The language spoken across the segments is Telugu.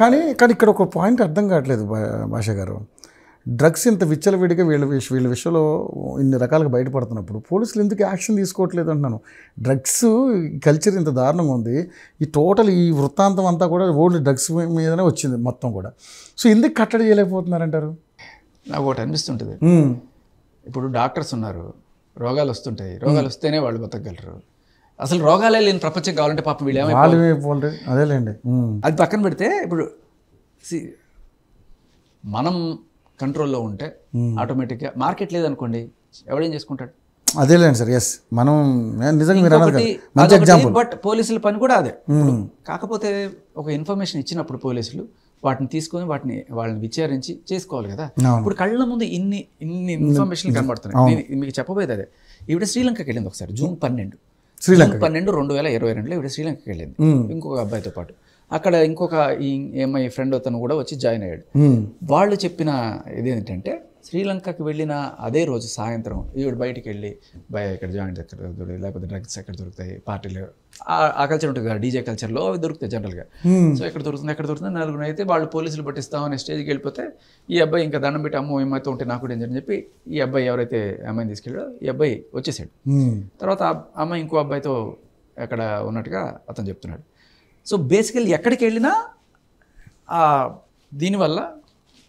కానీ కానీ ఇక్కడ ఒక పాయింట్ అర్థం కావట్లేదు భాష గారు డ్రగ్స్ ఇంత విచ్చలవిడిగా వీళ్ళ విష వీళ్ళ విషయంలో ఇన్ని రకాలుగా బయటపడుతున్నప్పుడు పోలీసులు ఎందుకు యాక్షన్ తీసుకోవట్లేదు అంటున్నాను డ్రగ్స్ కల్చర్ ఇంత దారుణంగా ఉంది ఈ టోటల్ ఈ వృత్తాంతం అంతా కూడా ఓల్డ్ డ్రగ్స్ మీదనే వచ్చింది మొత్తం కూడా సో ఎందుకు కట్టడి చేయలేకపోతున్నారంటారు నాకు ఒకటి అనిపిస్తుంటుంది ఇప్పుడు డాక్టర్స్ ఉన్నారు రోగాలు వస్తుంటాయి రోగాలు వస్తేనే వాళ్ళు బతకగలరు అసలు రోగాలే లేని ప్రపంచం కావాలంటే పాప వీళ్ళు అదేలేండి అది పక్కన పెడితే ఇప్పుడు మనం కంట్రోల్లో ఉంటే ఆటోమేటిక్గా మార్కెట్ లేదనుకోండి ఎవడేం చేసుకుంటాడు అదేలేండి సార్ ఎస్ మనం నిజంగా ఎగ్జాంపుల్ బట్ పోలీసుల పని కూడా అదే కాకపోతే ఒక ఇన్ఫర్మేషన్ ఇచ్చినప్పుడు పోలీసులు వాటిని తీసుకొని వాటిని వాళ్ళని విచారించి చేసుకోవాలి కదా ఇప్పుడు కళ్ళ ముందు ఇన్ని ఇన్ని ఇన్ఫర్మేషన్ కనబడుతున్నాయి మీకు చెప్పబోయేది అదే ఇవిడ శ్రీలంకకి వెళ్ళింది ఒకసారి జూన్ పన్నెండు శ్రీలంక పన్నెండు రెండు వేల ఇరవై రెండులో ఇవి శ్రీలంకకి వెళ్ళింది ఇంకొక అబ్బాయితో పాటు అక్కడ ఇంకొక ఏమై ఫ్రెండ్ అతను కూడా వచ్చి జాయిన్ అయ్యాడు వాళ్ళు చెప్పిన ఇది ఏంటంటే శ్రీలంకకి వెళ్ళిన అదే రోజు సాయంత్రం ఈవిడ బయటికి వెళ్ళి భయ ఇక్కడ జాయింట్ ఎక్కడ లేకపోతే డ్రగ్స్ ఎక్కడ దొరుకుతాయి పార్టీలు ఆ కల్చర్ ఉంటుంది కదా డీజే కల్చర్లో అవి దొరుకుతాయి జనరల్గా సో hmm. ఎక్కడ దొరుకుతుంది ఎక్కడ దొరుకుతుంది నలుగురు అయితే వాళ్ళు పోలీసులు పట్టిస్తాం అనే స్టేజ్కి వెళ్ళిపోతే ఈ అబ్బాయి ఇంకా దండం పెట్టి అమ్మో ఏమైతే ఉంటే నాకు డేంజర్ అని చెప్పి ఈ అబ్బాయి ఎవరైతే అమ్మాయిని తీసుకెళ్ళాడో ఈ అబ్బాయి వచ్చేసాడు hmm. తర్వాత అమ్మాయి ఇంకో అబ్బాయితో ఎక్కడ ఉన్నట్టుగా అతను చెప్తున్నాడు సో బేసికల్లీ ఎక్కడికి వెళ్ళినా దీనివల్ల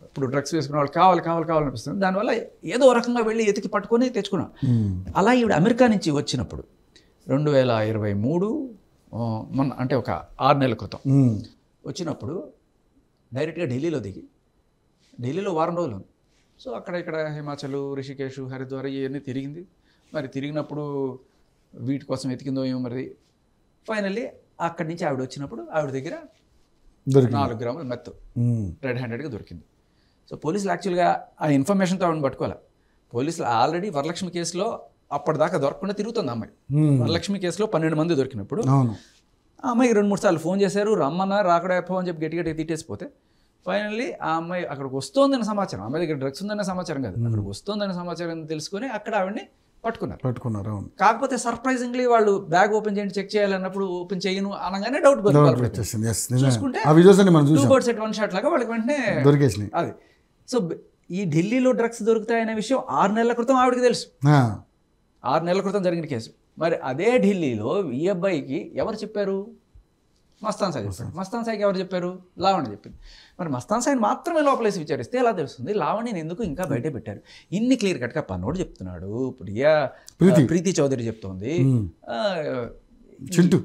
ఇప్పుడు డ్రగ్స్ వేసుకున్న వాళ్ళు కావాలి కావాలి కావాలనిపిస్తుంది దానివల్ల ఏదో రకంగా వెళ్ళి ఎతికి పట్టుకొని తెచ్చుకున్నాం hmm. అలా ఈవిడ అమెరికా నుంచి వచ్చినప్పుడు రెండు వేల ఇరవై మూడు మొన్న అంటే ఒక ఆరు నెలల క్రితం వచ్చినప్పుడు డైరెక్ట్గా ఢిల్లీలో దిగి ఢిల్లీలో వారం రోజులు సో అక్కడ ఇక్కడ హిమాచల్ రిషికేషు హరిద్వార్ ఇవన్నీ తిరిగింది మరి తిరిగినప్పుడు వీటి కోసం వెతికిందో ఏమో మరి ఫైనల్లీ అక్కడి నుంచి ఆవిడ వచ్చినప్పుడు ఆవిడ దగ్గర నాలుగు గ్రాముల మెత్తు రెడ్ హ్యాండెడ్గా దొరికింది సో పోలీసులు యాక్చువల్గా ఆ ఇన్ఫర్మేషన్తో ఆవిడని పట్టుకోవాలి పోలీసులు ఆల్రెడీ వరలక్ష్మి కేసులో అప్పటిదాకా దొరకకుండా తిరుగుతుంది అమ్మాయి వరలక్ష్మి కేసులో పన్నెండు మంది దొరికినప్పుడు ఆ అమ్మాయికి రెండు మూడు సార్లు ఫోన్ చేశారు రమ్మన్నా రాకడా అని చెప్పి గట్టి గట్టి తిట్టేసిపోతే ఫైనల్లీ ఆ అమ్మాయి అక్కడికి వస్తోందన్న సమాచారం అమ్మాయి దగ్గర డ్రగ్స్ ఉందన్న సమాచారం కాదు అక్కడికి వస్తోందన్న సమాచారం తెలుసుకొని అక్కడ ఆవిడని పట్టుకున్నారు పట్టుకున్నారు అవును కాకపోతే సర్ప్రైజింగ్లీ వాళ్ళు బ్యాగ్ ఓపెన్ చేయండి చెక్ చేయాలన్నప్పుడు ఓపెన్ చేయను అనగానే డౌట్ చూసుకుంటే టూ వన్ షాట్ లాగా వాళ్ళకి వెంటనే దొరికేసినాయి అది సో ఈ ఢిల్లీలో డ్రగ్స్ దొరుకుతాయనే విషయం ఆరు నెలల క్రితం ఆవిడకి తెలుసు ఆరు నెలల క్రితం జరిగిన కేసు మరి అదే ఢిల్లీలో ఈ అబ్బాయికి ఎవరు చెప్పారు మస్తాన్ సాయి చెప్పారు మస్తాన్ సాయికి ఎవరు చెప్పారు లావణి చెప్పింది మరి మస్తాన్ సాయిని మాత్రమే లోపలేసి విచారిస్తే ఎలా తెలుస్తుంది లావణిని ఎందుకు ఇంకా బయట పెట్టారు ఇన్ని క్లియర్ కట్గా పన్నోడు చెప్తున్నాడు ఇప్పుడు ప్రీతి ప్రీతి చౌదరి చెప్తోంది చింటూ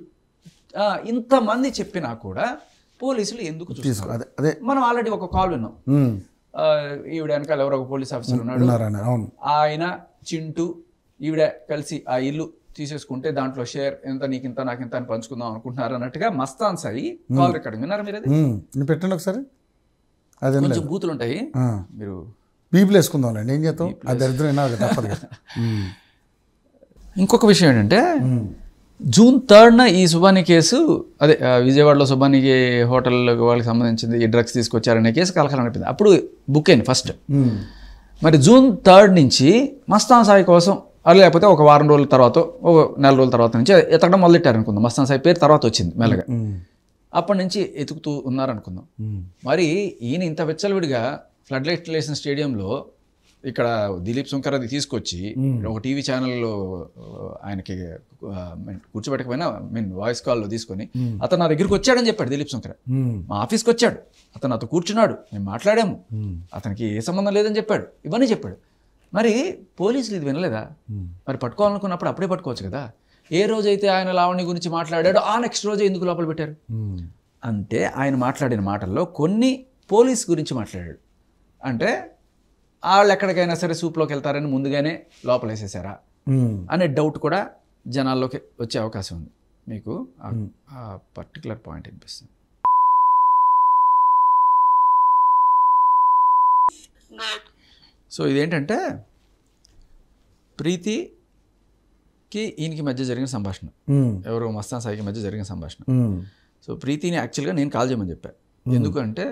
ఇంతమంది చెప్పినా కూడా పోలీసులు ఎందుకు అదే మనం ఆల్రెడీ ఒక కాల్ విన్నాం ఈవిడ వెనకాల ఎవరో ఒక పోలీస్ ఆఫీసర్ ఉన్నాడు ఆయన చింటూ ఈవిడ కలిసి ఆ ఇల్లు తీసేసుకుంటే దాంట్లో షేర్ ఎంత నాకు ఇంత అని పంచుకుందాం అనుకుంటున్నారు అన్నట్టుగా మస్తాన్ సాయి కాల్ రికార్డింగ్ విన్నారు మీరు అది పెట్టండి ఒకసారి అదే కొంచెం బూతులు ఉంటాయి మీరు బీపులు అండి ఏం చేస్తాం ఆ దరిద్రం ఇంకొక విషయం ఏంటంటే జూన్ థర్డ్న ఈ సుబానీ కేసు అదే విజయవాడలో సుబానికి హోటల్ వాళ్ళకి సంబంధించింది ఈ డ్రగ్స్ తీసుకొచ్చారనే కేసు కలకల నడిపింది అప్పుడు బుక్ అయింది ఫస్ట్ మరి జూన్ థర్డ్ నుంచి మస్తాన్ సాయి కోసం అది లేకపోతే ఒక వారం రోజుల తర్వాత ఒక నెల రోజుల తర్వాత నుంచి ఎతకడం మొదలెట్టారు అనుకుందాం మస్తాన్ సాయి పేరు తర్వాత వచ్చింది మెల్లగా అప్పటి నుంచి ఎతుకుతూ ఉన్నారనుకుందాం మరి ఈయన ఇంత వెచ్చలవిడిగా ఫ్లడ్ లైట్ లేసిన స్టేడియంలో ఇక్కడ దిలీప్ శంకర్ అది తీసుకొచ్చి ఒక టీవీ ఛానల్లో ఆయనకి కూర్చోబెట్టకపోయినా మీన్ వాయిస్ కాల్లో తీసుకొని అతను నా దగ్గరికి వచ్చాడని చెప్పాడు దిలీప్ శంకర్ మా ఆఫీస్కి వచ్చాడు అతను అతను కూర్చున్నాడు మేము మాట్లాడాము అతనికి ఏ సంబంధం లేదని చెప్పాడు ఇవన్నీ చెప్పాడు మరి పోలీసులు ఇది వినలేదా మరి పట్టుకోవాలనుకున్నప్పుడు అప్పుడే పట్టుకోవచ్చు కదా ఏ రోజైతే ఆయన లావణ్య గురించి మాట్లాడాడో ఆ నెక్స్ట్ రోజే ఎందుకు లోపల పెట్టారు అంటే ఆయన మాట్లాడిన మాటల్లో కొన్ని పోలీస్ గురించి మాట్లాడాడు అంటే వాళ్ళు ఎక్కడికైనా సరే సూప్లోకి వెళ్తారని ముందుగానే లోపల వేసేసారా అనే డౌట్ కూడా జనాల్లోకి వచ్చే అవకాశం ఉంది మీకు ఆ పర్టికులర్ పాయింట్ అనిపిస్తుంది But సో ఇదేంటంటే ప్రీతికి ఈయనకి మధ్య జరిగిన సంభాషణ ఎవరు మస్తాన్ సాయికి మధ్య జరిగిన సంభాషణ సో ప్రీతిని యాక్చువల్గా నేను కాల్ చేయమని చెప్పాను ఎందుకంటే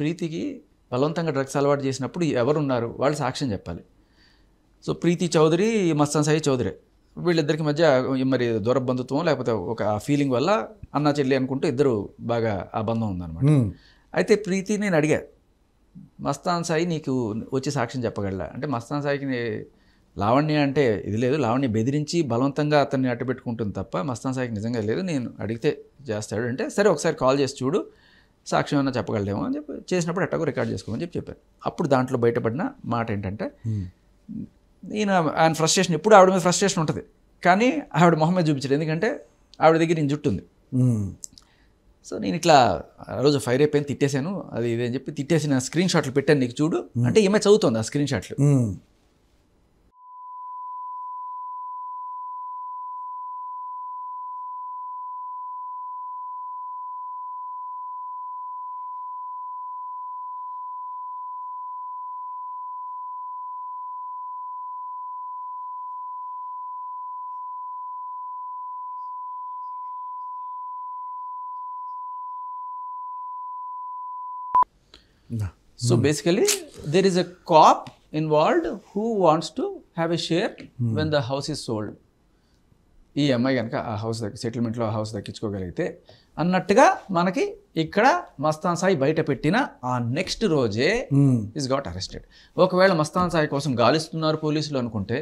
ప్రీతికి బలవంతంగా డ్రగ్స్ అలవాటు చేసినప్పుడు ఎవరున్నారు వాళ్ళు సాక్ష్యం చెప్పాలి సో ప్రీతి చౌదరి మస్తాన్ సాయి చౌదరి వీళ్ళిద్దరికి మధ్య మరి దూరబంధుత్వం లేకపోతే ఒక ఫీలింగ్ వల్ల అన్న చెల్లి అనుకుంటూ ఇద్దరు బాగా ఆ బంధం ఉందన్నమాట అయితే ప్రీతి నేను అడిగా మస్తాన్ సాయి నీకు వచ్చి సాక్ష్యం చెప్పగలరా అంటే మస్తాన్ సాయికి లావణ్య అంటే ఇది లేదు లావణ్య బెదిరించి బలవంతంగా అతన్ని అట్టబెట్టుకుంటుంది తప్ప మస్తాన్ సాయికి నిజంగా లేదు నేను అడిగితే చేస్తాడు అంటే సరే ఒకసారి కాల్ చేసి చూడు సాక్ష్యం ఏమన్నా చెప్పగలేమో అని చెప్పి చేసినప్పుడు అట్టకు రికార్డ్ చేసుకోమని చెప్పి చెప్పారు అప్పుడు దాంట్లో బయటపడిన మాట ఏంటంటే నేను ఆయన ఫ్రస్ట్రేషన్ ఎప్పుడు ఆవిడ మీద ఫ్రస్ట్రేషన్ ఉంటుంది కానీ ఆవిడ మొహమ్మద్ చూపించారు చూపించలేదు ఎందుకంటే ఆవిడ దగ్గర నేను జుట్టు ఉంది సో నేను ఇట్లా ఆ రోజు ఫైర్ అయిపోయింది తిట్టేశాను అది ఇది అని చెప్పి తిట్టేసి నా స్క్రీన్ షాట్లు పెట్టాను నీకు చూడు అంటే ఏమైనా చదువుతుంది ఆ స్క్రీన్ షాట్లు so basically there is a cop involved who wants to have a share when the house is sold ఈ అమ్మాయి కనుక ఆ హౌస్ సెటిల్మెంట్లో ఆ హౌస్ దక్కించుకోగలిగితే అన్నట్టుగా మనకి ఇక్కడ మస్తాన్ సాయి బయట పెట్టిన ఆ నెక్స్ట్ రోజే ఇస్ గాట్ అరెస్టెడ్ ఒకవేళ మస్తాన్ సాయి కోసం గాలిస్తున్నారు పోలీసులు అనుకుంటే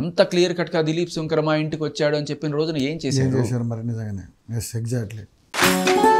అంత క్లియర్ కట్గా దిలీప్ శంకర్ మా ఇంటికి వచ్చాడు అని చెప్పిన రోజున ఏం చేశారు మరి నిజంగానే ఎగ్జాక్ట్లీ